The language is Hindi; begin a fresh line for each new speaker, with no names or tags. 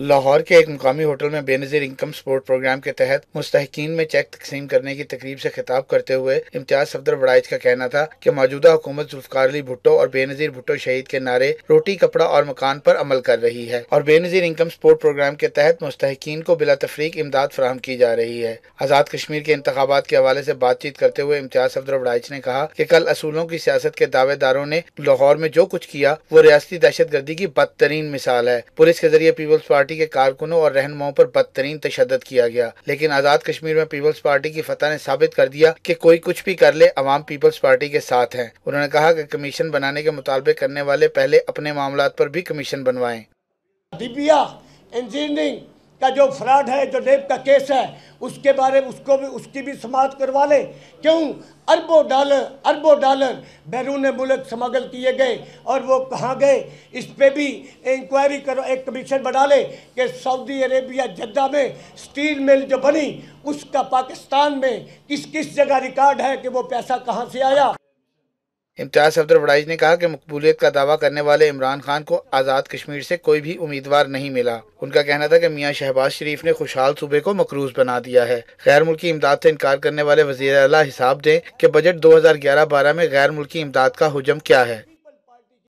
लाहौर के एक मुकामी होटल में बेनजीर इनकम सपोर्ट प्रोग्राम के तहत मुस्तकिन में चेक तकसीम करने की तकरीब से खिताब करते हुए इम्तियाज सफदर बड़ाइज का कहना था कि मौजूदा हुकूमत जुल्फकार अली भुट्टो और बेनजीर भुट्टो शहीद के नारे रोटी कपड़ा और मकान पर अमल कर रही है और बेनजीर इनकम सपोर्ट प्रोग्राम के तहत मुस्तकिन को बिला तफरीक इमदाद फराम की जा रही है आज़ाद कश्मीर के इंतबात के हवाले से बातचीत करते हुए इम्तियाज सफदर बड़ाइज ने कहा कि कल असूलों की सियासत के दावेदारों ने लाहौर में जो कुछ किया वो रियाती दहशत गर्दी की बदतरीन मिसाल है पुलिस के जरिए पीपल्स पार्टी पार्टी के कारकुनों और रहनुमाओं पर बदतरीन तशद किया गया लेकिन आज़ाद कश्मीर में पीपल्स पार्टी की फतह ने साबित कर दिया कि कोई कुछ भी कर ले अवाम पीपल्स पार्टी के साथ हैं उन्होंने कहा कि कमीशन बनाने के मुतालबे करने वाले पहले अपने मामला पर भी कमीशन बनवाए
इंजीनियरिंग का जो फ्रॉड है जो रेप का केस है उसके बारे में उसको भी उसकी भी समाप्त करवा लें क्यों अरबों डॉलर अरबों डॉलर बैरून मुल्क स्मगल किए गए और वो कहाँ गए इस पर भी इंक्वायरी करो एक कमीशन बना ले कि सऊदी अरेबिया जद्दा में स्टील मिल जो बनी उसका पाकिस्तान में किस किस जगह रिकॉर्ड है कि वो पैसा कहाँ से आया
इम्तियाज वड़ाइज ने कहा कि मकबूलियत का दावा करने वाले इमरान खान को आज़ाद कश्मीर से कोई भी उम्मीदवार नहीं मिला उनका कहना था कि मियाँ शहबाज शरीफ ने खुशहाल सूबे को मकरूज बना दिया है गैर मुल्की इमदाद से इनकार करने वाले वजी अला हिसाब दें कि बजट दो हज़ार ग्यारह बारह में गैर मुल्की इमदाद का हजम क्या है